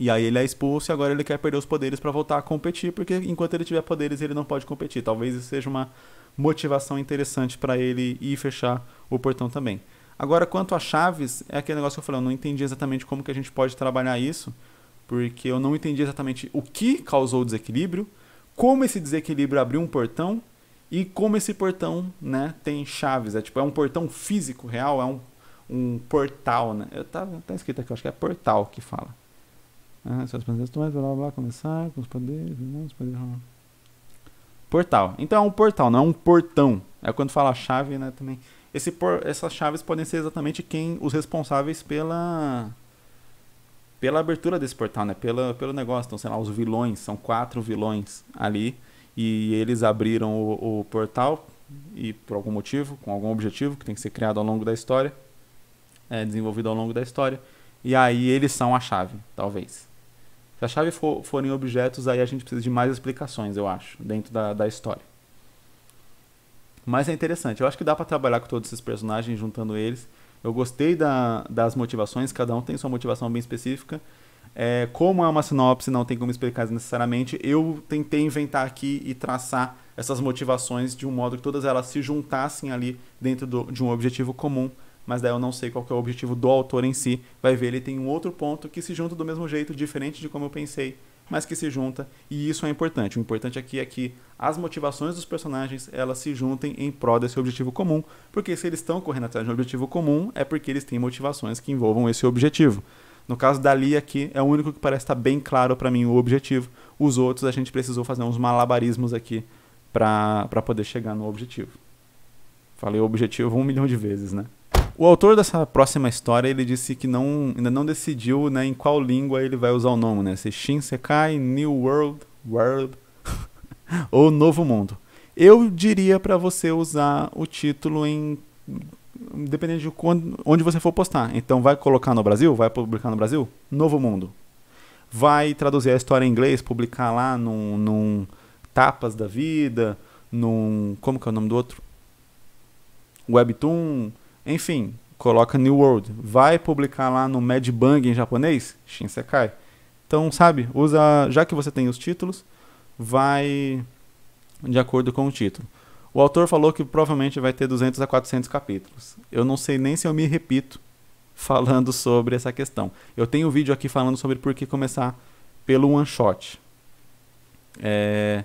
A: E aí ele é expulso e agora ele quer perder os poderes para voltar a competir, porque enquanto ele tiver poderes ele não pode competir. Talvez isso seja uma motivação interessante para ele ir fechar o portão também. Agora, quanto a chaves, é aquele negócio que eu falei, eu não entendi exatamente como que a gente pode trabalhar isso, porque eu não entendi exatamente o que causou o desequilíbrio, como esse desequilíbrio abriu um portão e como esse portão né, tem chaves. É tipo, é um portão físico real, é um, um portal. Né? Eu tava, tá, tá escrito aqui, acho que é portal que fala. começar com os poderes, né, Portal. Então é um portal, não é um portão. É quando fala chave, né, também. Esse por, essas chaves podem ser exatamente quem os responsáveis pela pela abertura desse portal, né? Pela, pelo negócio. Então, sei lá, os vilões, são quatro vilões ali. E eles abriram o, o portal e por algum motivo, com algum objetivo que tem que ser criado ao longo da história, é, desenvolvido ao longo da história. E aí eles são a chave, talvez. Se a chave for, forem objetos, aí a gente precisa de mais explicações, eu acho, dentro da, da história. Mas é interessante. Eu acho que dá para trabalhar com todos esses personagens, juntando eles. Eu gostei da, das motivações, cada um tem sua motivação bem específica. É, como é uma sinopse, não tem como explicar necessariamente, eu tentei inventar aqui e traçar essas motivações de um modo que todas elas se juntassem ali dentro do, de um objetivo comum, mas daí eu não sei qual é o objetivo do autor em si. Vai ver, ele tem um outro ponto que se junta do mesmo jeito, diferente de como eu pensei mas que se junta, e isso é importante. O importante aqui é que as motivações dos personagens elas se juntem em prol desse objetivo comum, porque se eles estão correndo atrás de um objetivo comum, é porque eles têm motivações que envolvam esse objetivo. No caso da Lia aqui, é o único que parece estar bem claro para mim o objetivo. Os outros a gente precisou fazer uns malabarismos aqui para poder chegar no objetivo. Falei objetivo um milhão de vezes, né? O autor dessa próxima história, ele disse que não, ainda não decidiu né, em qual língua ele vai usar o nome, né? Se Sekai New World, World ou Novo Mundo. Eu diria para você usar o título em dependendo de quando, onde você for postar. Então vai colocar no Brasil, vai publicar no Brasil, Novo Mundo. Vai traduzir a história em inglês, publicar lá num, num Tapas da Vida, num como que é o nome do outro? Webtoon enfim, coloca New World. Vai publicar lá no Mad Bang em japonês? Shinsekai. Então, sabe, usa, já que você tem os títulos, vai de acordo com o título. O autor falou que provavelmente vai ter 200 a 400 capítulos. Eu não sei nem se eu me repito falando sobre essa questão. Eu tenho um vídeo aqui falando sobre por que começar pelo one shot. É,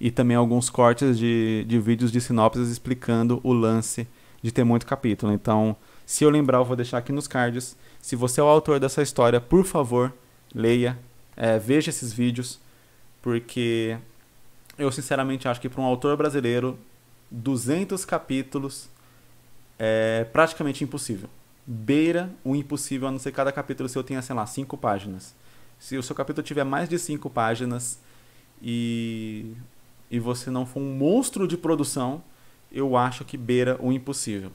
A: e também alguns cortes de, de vídeos de sinopses explicando o lance de ter muito capítulo. Então, se eu lembrar, eu vou deixar aqui nos cards. Se você é o autor dessa história, por favor, leia, é, veja esses vídeos, porque eu sinceramente acho que para um autor brasileiro, 200 capítulos é praticamente impossível. Beira o impossível, a não ser cada capítulo seu tenha, sei lá, 5 páginas. Se o seu capítulo tiver mais de 5 páginas e, e você não for um monstro de produção, eu acho que beira o impossível.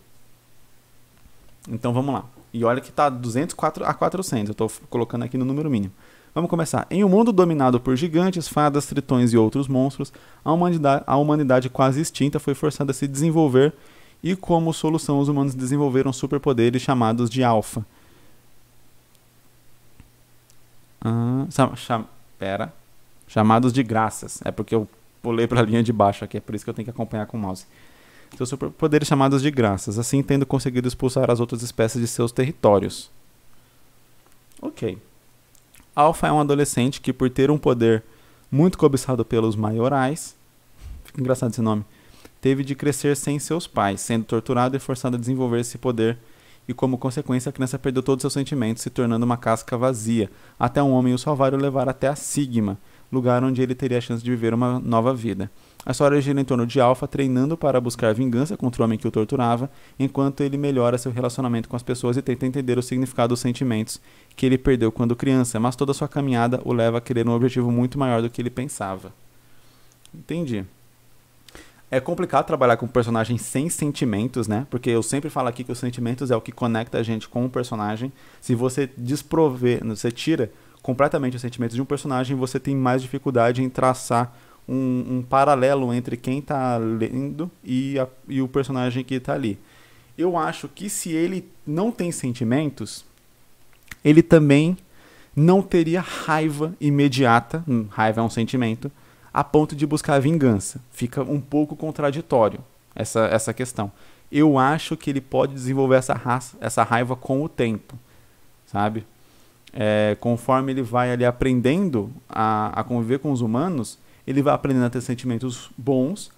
A: Então vamos lá. E olha que está 204 a 400, eu estou colocando aqui no número mínimo. Vamos começar. Em um mundo dominado por gigantes, fadas, tritões e outros monstros, a humanidade, a humanidade quase extinta foi forçada a se desenvolver e, como solução, os humanos desenvolveram superpoderes chamados de alfa. Ah, cham, pera. Chamados de graças. É porque eu pulei para a linha de baixo aqui, é por isso que eu tenho que acompanhar com o mouse seus superpoderes chamados de graças, assim tendo conseguido expulsar as outras espécies de seus territórios. Ok. Alpha é um adolescente que, por ter um poder muito cobiçado pelos maiorais, fica engraçado esse nome, teve de crescer sem seus pais, sendo torturado e forçado a desenvolver esse poder. E como consequência, a criança perdeu todos seus sentimentos, se tornando uma casca vazia, até um homem o salvar e o levar até a Sigma, lugar onde ele teria a chance de viver uma nova vida. A história gira em torno de Alpha treinando para buscar vingança contra o homem que o torturava, enquanto ele melhora seu relacionamento com as pessoas e tenta entender o significado dos sentimentos que ele perdeu quando criança, mas toda sua caminhada o leva a querer um objetivo muito maior do que ele pensava. Entendi. É complicado trabalhar com personagens personagem sem sentimentos, né? Porque eu sempre falo aqui que os sentimentos é o que conecta a gente com o personagem. Se você desprover, você tira completamente os sentimentos de um personagem, você tem mais dificuldade em traçar um, um paralelo entre quem está lendo e, a, e o personagem que está ali. Eu acho que se ele não tem sentimentos, ele também não teria raiva imediata, hum, raiva é um sentimento, a ponto de buscar vingança. Fica um pouco contraditório essa, essa questão. Eu acho que ele pode desenvolver essa, raça, essa raiva com o tempo, sabe? é, conforme ele vai ali aprendendo a, a conviver com os humanos, ele vai aprendendo a ter sentimentos bons,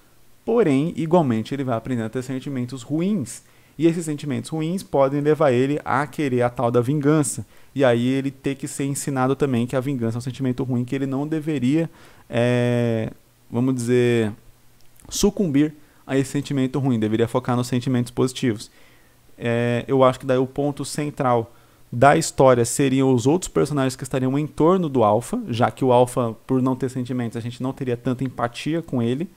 A: porém, igualmente, ele vai aprendendo a ter sentimentos ruins. E esses sentimentos ruins podem levar ele a querer a tal da vingança. E aí ele ter que ser ensinado também que a vingança é um sentimento ruim que ele não deveria, é, vamos dizer, sucumbir a esse sentimento ruim, deveria focar nos sentimentos positivos. É, eu acho que daí o ponto central da história seriam os outros personagens que estariam em torno do Alpha, já que o Alpha, por não ter sentimentos, a gente não teria tanta empatia com ele.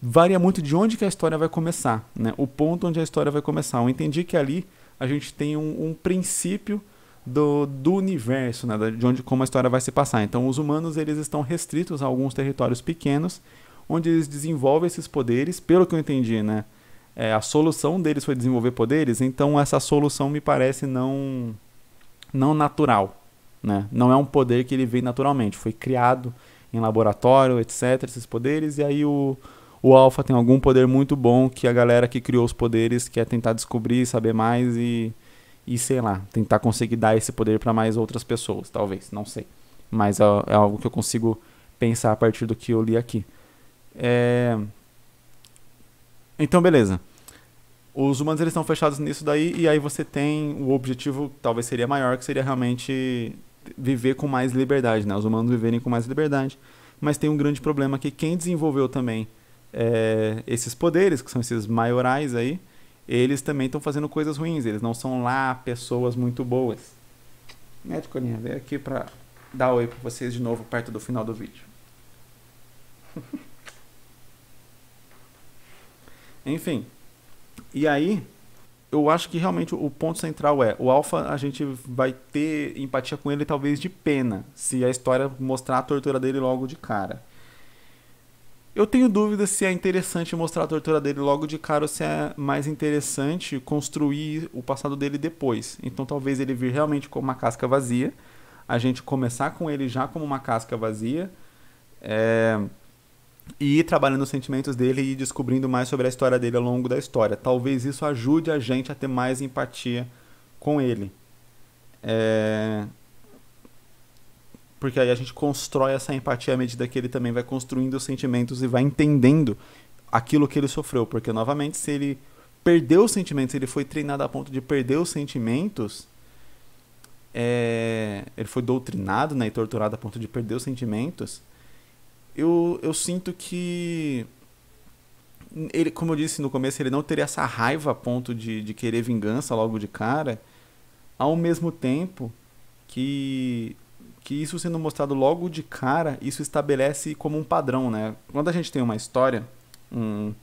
A: Varia muito de onde que a história vai começar, né? o ponto onde a história vai começar. Eu entendi que ali a gente tem um, um princípio do, do universo, né? de onde como a história vai se passar. Então, os humanos eles estão restritos a alguns territórios pequenos, onde eles desenvolvem esses poderes, pelo que eu entendi, né? é, a solução deles foi desenvolver poderes, então essa solução me parece não, não natural. Né? Não é um poder que ele vem naturalmente, foi criado em laboratório, etc., esses poderes, e aí o, o Alpha tem algum poder muito bom que a galera que criou os poderes quer tentar descobrir, saber mais e, e sei lá, tentar conseguir dar esse poder para mais outras pessoas, talvez, não sei. Mas é, é algo que eu consigo pensar a partir do que eu li aqui. É, então, beleza. Os humanos eles estão fechados nisso daí, e aí você tem o objetivo, talvez seria maior, que seria realmente viver com mais liberdade, né? Os humanos viverem com mais liberdade. Mas tem um grande problema que quem desenvolveu também é, esses poderes, que são esses maiorais aí, eles também estão fazendo coisas ruins. Eles não são lá pessoas muito boas. Médico Aninha, Vem aqui pra dar oi pra vocês de novo perto do final do vídeo. Enfim. E aí, eu acho que realmente o ponto central é o Alpha a gente vai ter empatia com ele talvez de pena se a história mostrar a tortura dele logo de cara eu tenho dúvida se é interessante mostrar a tortura dele logo de cara ou se é mais interessante construir o passado dele depois então talvez ele vir realmente como uma casca vazia a gente começar com ele já como uma casca vazia é e ir trabalhando os sentimentos dele e descobrindo mais sobre a história dele ao longo da história. Talvez isso ajude a gente a ter mais empatia com ele. É... Porque aí a gente constrói essa empatia à medida que ele também vai construindo os sentimentos e vai entendendo aquilo que ele sofreu. Porque, novamente, se ele perdeu os sentimentos, ele foi treinado a ponto de perder os sentimentos. É... Ele foi doutrinado né, e torturado a ponto de perder os sentimentos eu, eu sinto que ele, como eu disse no começo, ele não teria essa raiva a ponto de, de querer vingança logo de cara, ao mesmo tempo que que isso sendo mostrado logo de cara, isso estabelece como um padrão, né? Quando a gente tem uma história, um,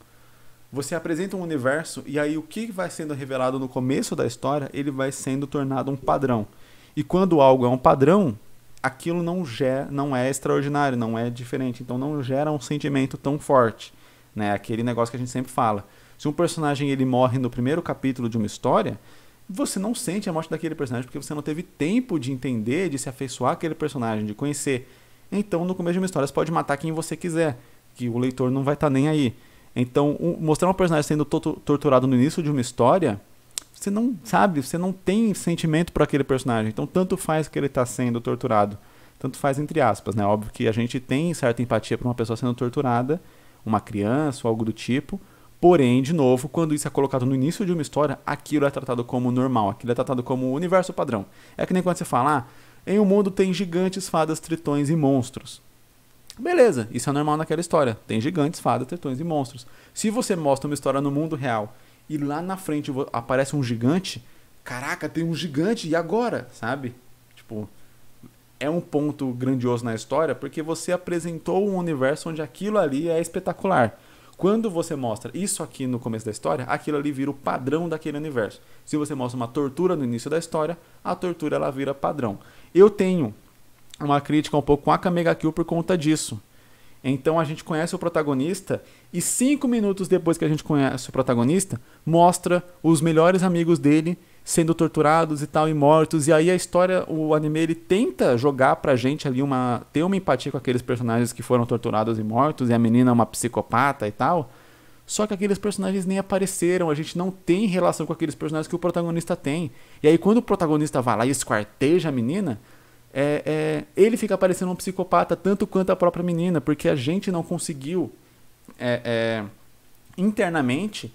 A: você apresenta um universo e aí o que vai sendo revelado no começo da história, ele vai sendo tornado um padrão. E quando algo é um padrão, aquilo não, gera, não é extraordinário, não é diferente. Então não gera um sentimento tão forte. Né? Aquele negócio que a gente sempre fala. Se um personagem ele morre no primeiro capítulo de uma história, você não sente a morte daquele personagem porque você não teve tempo de entender, de se afeiçoar aquele personagem, de conhecer. Então, no começo de uma história, você pode matar quem você quiser, que o leitor não vai estar tá nem aí. Então, um, mostrar um personagem sendo to torturado no início de uma história você não sabe, você não tem sentimento para aquele personagem. Então, tanto faz que ele está sendo torturado. Tanto faz entre aspas, né? Óbvio que a gente tem certa empatia para uma pessoa sendo torturada, uma criança ou algo do tipo. Porém, de novo, quando isso é colocado no início de uma história, aquilo é tratado como normal, aquilo é tratado como o universo padrão. É que nem quando você fala, ah, em um mundo tem gigantes, fadas, tritões e monstros. Beleza, isso é normal naquela história. Tem gigantes, fadas, tritões e monstros. Se você mostra uma história no mundo real e lá na frente aparece um gigante, caraca, tem um gigante, e agora? Sabe? Tipo, é um ponto grandioso na história porque você apresentou um universo onde aquilo ali é espetacular. Quando você mostra isso aqui no começo da história, aquilo ali vira o padrão daquele universo. Se você mostra uma tortura no início da história, a tortura ela vira padrão. Eu tenho uma crítica um pouco com a Kamega Kill por conta disso. Então a gente conhece o protagonista e cinco minutos depois que a gente conhece o protagonista, mostra os melhores amigos dele sendo torturados e tal e mortos. E aí a história, o anime ele tenta jogar pra gente ali uma ter uma empatia com aqueles personagens que foram torturados e mortos e a menina é uma psicopata e tal. Só que aqueles personagens nem apareceram, a gente não tem relação com aqueles personagens que o protagonista tem. E aí quando o protagonista vai lá e esquarteja a menina, é, é, ele fica parecendo um psicopata tanto quanto a própria menina, porque a gente não conseguiu é, é, internamente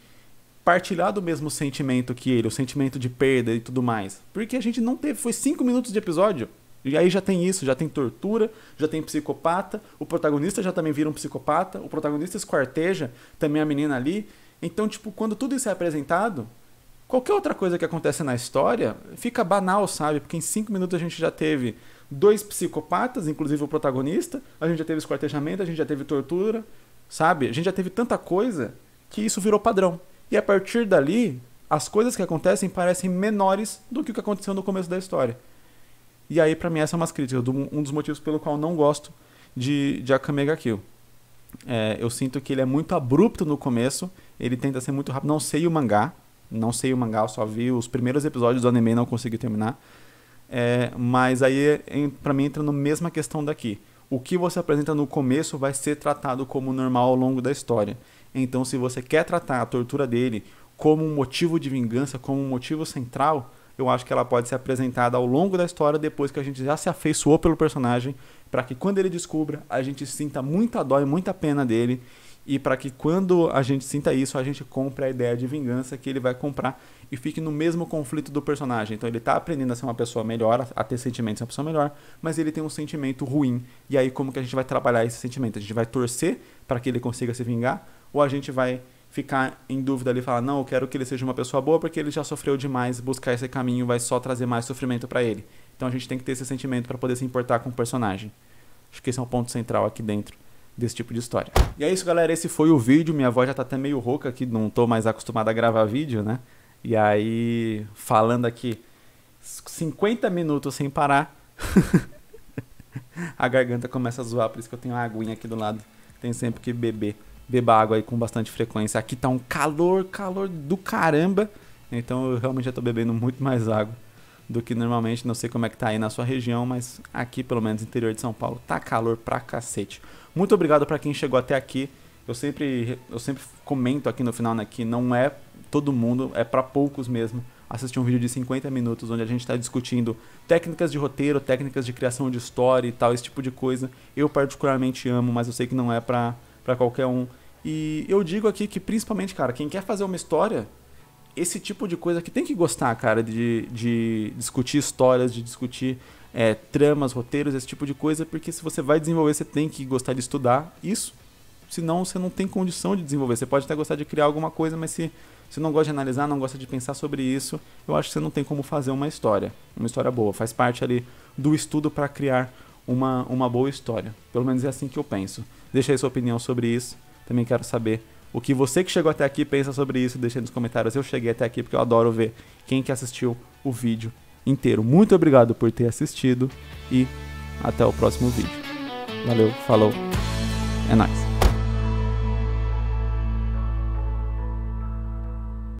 A: partilhar do mesmo sentimento que ele, o sentimento de perda e tudo mais. Porque a gente não teve, foi cinco minutos de episódio. E aí já tem isso, já tem tortura, já tem psicopata, o protagonista já também vira um psicopata, o protagonista esquarteja também a menina ali. Então, tipo, quando tudo isso é apresentado, Qualquer outra coisa que acontece na história fica banal, sabe? Porque em cinco minutos a gente já teve dois psicopatas, inclusive o protagonista, a gente já teve esquartejamento, a gente já teve tortura, sabe? A gente já teve tanta coisa que isso virou padrão. E a partir dali, as coisas que acontecem parecem menores do que o que aconteceu no começo da história. E aí, para mim, essa é uma crítica, um dos motivos pelo qual não gosto de, de Akame ga Kill. É, eu sinto que ele é muito abrupto no começo, ele tenta ser muito rápido, não sei o mangá, não sei o mangá, eu só vi os primeiros episódios do anime, não consegui terminar. É, mas aí, para mim, entra na mesma questão daqui. O que você apresenta no começo vai ser tratado como normal ao longo da história. Então, se você quer tratar a tortura dele como um motivo de vingança, como um motivo central, eu acho que ela pode ser apresentada ao longo da história depois que a gente já se afeiçoou pelo personagem, para que quando ele descubra, a gente sinta muita dó e muita pena dele e para que quando a gente sinta isso, a gente compre a ideia de vingança que ele vai comprar e fique no mesmo conflito do personagem. Então ele está aprendendo a ser uma pessoa melhor, a ter sentimentos de uma pessoa melhor, mas ele tem um sentimento ruim. E aí como que a gente vai trabalhar esse sentimento? A gente vai torcer para que ele consiga se vingar ou a gente vai ficar em dúvida ali e falar: "Não, eu quero que ele seja uma pessoa boa porque ele já sofreu demais, buscar esse caminho vai só trazer mais sofrimento para ele". Então a gente tem que ter esse sentimento para poder se importar com o personagem. Acho que esse é um ponto central aqui dentro desse tipo de história. E é isso, galera. Esse foi o vídeo. Minha voz já tá até meio rouca aqui, não tô mais acostumado a gravar vídeo, né? E aí, falando aqui 50 minutos sem parar, a garganta começa a zoar, por isso que eu tenho uma aguinha aqui do lado. Tem sempre que beber. Beba água aí com bastante frequência. Aqui tá um calor, calor do caramba. Então eu realmente já tô bebendo muito mais água do que normalmente. Não sei como é que tá aí na sua região, mas aqui, pelo menos interior de São Paulo, tá calor pra cacete. Muito obrigado para quem chegou até aqui. Eu sempre, eu sempre comento aqui no final né, que não é todo mundo, é para poucos mesmo assistir um vídeo de 50 minutos onde a gente está discutindo técnicas de roteiro, técnicas de criação de história e tal, esse tipo de coisa. Eu particularmente amo, mas eu sei que não é para qualquer um. E eu digo aqui que principalmente, cara, quem quer fazer uma história, esse tipo de coisa que tem que gostar, cara, de, de discutir histórias, de discutir é, tramas, roteiros, esse tipo de coisa, porque se você vai desenvolver, você tem que gostar de estudar isso, senão você não tem condição de desenvolver. Você pode até gostar de criar alguma coisa, mas se você não gosta de analisar, não gosta de pensar sobre isso, eu acho que você não tem como fazer uma história, uma história boa. Faz parte ali do estudo para criar uma, uma boa história. Pelo menos é assim que eu penso. Deixa aí sua opinião sobre isso. Também quero saber o que você que chegou até aqui pensa sobre isso. Deixa aí nos comentários. Eu cheguei até aqui porque eu adoro ver quem que assistiu o vídeo inteiro. Muito obrigado por ter assistido e até o próximo vídeo. Valeu, falou, é nóis!